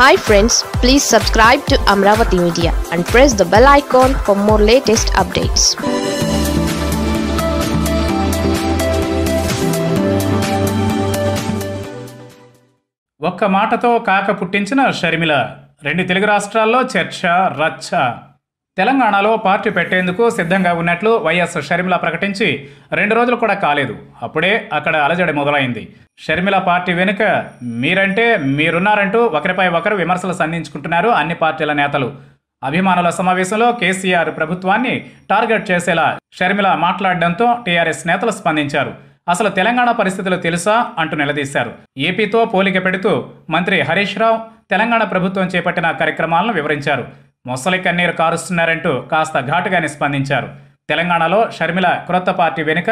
hi friends please subscribe to Amaravati media and press the bell icon for more latest updates ఒక్క మాటతో కాక పుట్టించిన షర్మిల రెండు తెలుగు రాష్ట్రాల్లో చర్చ రచ్చ తెలంగాణలో పార్టీ పెట్టేందుకు సిద్ధంగా ఉన్నట్లు వైఎస్ షర్మిల ప్రకటించి రెండు రోజులు కూడా కాలేదు అప్పుడే అక్కడ అలజడి మొదలైంది షర్మిల పార్టీ వెనుక మీరంటే మీరున్నారంటూ ఒకరిపై ఒకరు విమర్శలు సంధించుకుంటున్నారు అన్ని పార్టీల నేతలు అభిమానుల సమావేశంలో కేసీఆర్ ప్రభుత్వాన్ని టార్గెట్ చేసేలా షర్మిల మాట్లాడడంతో టీఆర్ఎస్ నేతలు స్పందించారు అసలు తెలంగాణ పరిస్థితులు తెలుసా అంటూ నిలదీశారు ఏపీతో పోలిక పెడుతూ మంత్రి హరీష్ రావు తెలంగాణ ప్రభుత్వం చేపట్టిన కార్యక్రమాలను వివరించారు మొసలి కన్నీరు కారుస్తున్నారంటూ కాస్త ఘాటుగానే స్పందించారు తెలంగాణలో షర్మిల క్రొత్త పార్టీ వెనుక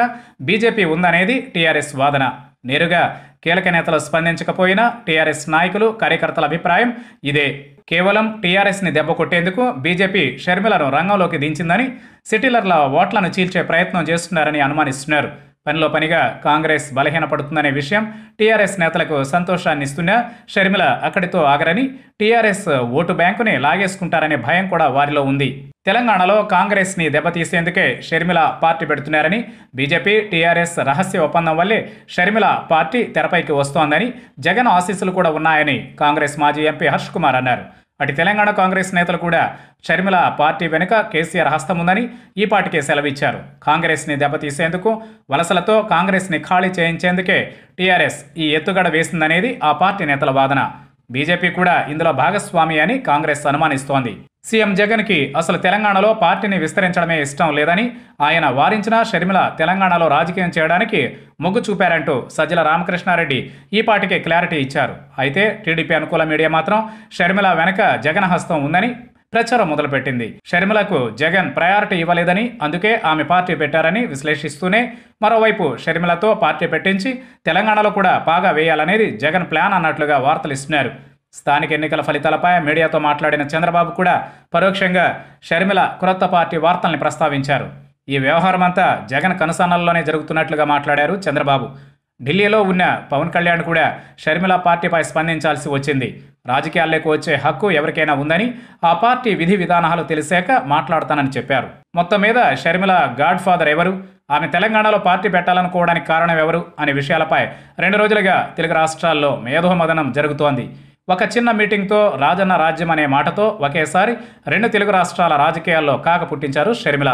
బీజేపీ ఉందనేది టీఆర్ఎస్ వాదన నేరుగా కీలక నేతలు స్పందించకపోయినా టీఆర్ఎస్ నాయకులు కార్యకర్తల అభిప్రాయం ఇదే కేవలం టీఆర్ఎస్ని కొట్టేందుకు బీజేపీ షర్మిలను రంగంలోకి దించిందని సిటిలర్ల ఓట్లను చీల్చే ప్రయత్నం చేస్తున్నారని అనుమానిస్తున్నారు పనిలో పనిగా కాంగ్రెస్ బలహీనపడుతుందనే విషయం టీఆర్ఎస్ నేతలకు సంతోషాన్ని ఇస్తున్నా షర్మిల అక్కడితో ఆగరని టీఆర్ఎస్ ఓటు బ్యాంకుని లాగేసుకుంటారనే భయం కూడా వారిలో ఉంది తెలంగాణలో కాంగ్రెస్ని దెబ్బతీసేందుకే షర్మిల పార్టీ పెడుతున్నారని బీజేపీ టీఆర్ఎస్ రహస్య ఒప్పందం వల్లే షర్మిల పార్టీ తెరపైకి వస్తోందని జగన్ ఆశీస్సులు కూడా ఉన్నాయని కాంగ్రెస్ మాజీ ఎంపీ హర్ష్ కుమార్ అన్నారు అటు తెలంగాణ కాంగ్రెస్ నేతలు కూడా షర్మిల పార్టీ వెనుక కేసీఆర్ హస్తం ఉందని ఈ పార్టీకే సెలవిచ్చారు కాంగ్రెస్ని దెబ్బతీసేందుకు వలసలతో కాంగ్రెస్ని ఖాళీ చేయించేందుకే టీఆర్ఎస్ ఈ ఎత్తుగడ వేసిందనేది ఆ పార్టీ నేతల వాదన బీజేపీ కూడా ఇందులో భాగస్వామి అని కాంగ్రెస్ అనుమానిస్తోంది సీఎం జగన్కి అసలు తెలంగాణలో పార్టీని విస్తరించడమే ఇష్టం లేదని ఆయన వారించిన షర్మిల తెలంగాణలో రాజకీయం చేయడానికి మొగ్గు చూపారంటూ సజ్జల రామకృష్ణారెడ్డి ఈ పార్టీకి క్లారిటీ ఇచ్చారు అయితే టీడీపీ అనుకూల మీడియా మాత్రం షర్మిల వెనక జగన్ హస్తం ఉందని ప్రచారం మొదలుపెట్టింది షర్మిలకు జగన్ ప్రయారిటీ ఇవ్వలేదని అందుకే ఆమె పార్టీ పెట్టారని విశ్లేషిస్తూనే మరోవైపు షర్మిలతో పార్టీ పెట్టించి తెలంగాణలో కూడా బాగా వేయాలనేది జగన్ ప్లాన్ అన్నట్లుగా వార్తలు ఇస్తున్నారు స్థానిక ఎన్నికల ఫలితాలపై మీడియాతో మాట్లాడిన చంద్రబాబు కూడా పరోక్షంగా షర్మిల కొరత్త పార్టీ వార్తల్ని ప్రస్తావించారు ఈ వ్యవహారమంతా జగన్ కనుసన్నల్లోనే జరుగుతున్నట్లుగా మాట్లాడారు చంద్రబాబు ఢిల్లీలో ఉన్న పవన్ కళ్యాణ్ కూడా షర్మిల పార్టీపై స్పందించాల్సి వచ్చింది రాజకీయాల్లోకి వచ్చే హక్కు ఎవరికైనా ఉందని ఆ పార్టీ విధి విధానాలు తెలిసాక మాట్లాడతానని చెప్పారు మొత్తం మీద షర్మిల గాడ్ ఫాదర్ ఎవరు ఆమె తెలంగాణలో పార్టీ పెట్టాలనుకోవడానికి కారణం ఎవరు అనే విషయాలపై రెండు రోజులుగా తెలుగు రాష్ట్రాల్లో మేధోమదనం జరుగుతోంది ఒక చిన్న మీటింగ్తో రాజన్న రాజ్యం అనే మాటతో ఒకేసారి రెండు తెలుగు రాష్ట్రాల రాజకీయాల్లో కాక పుట్టించారు షర్మిల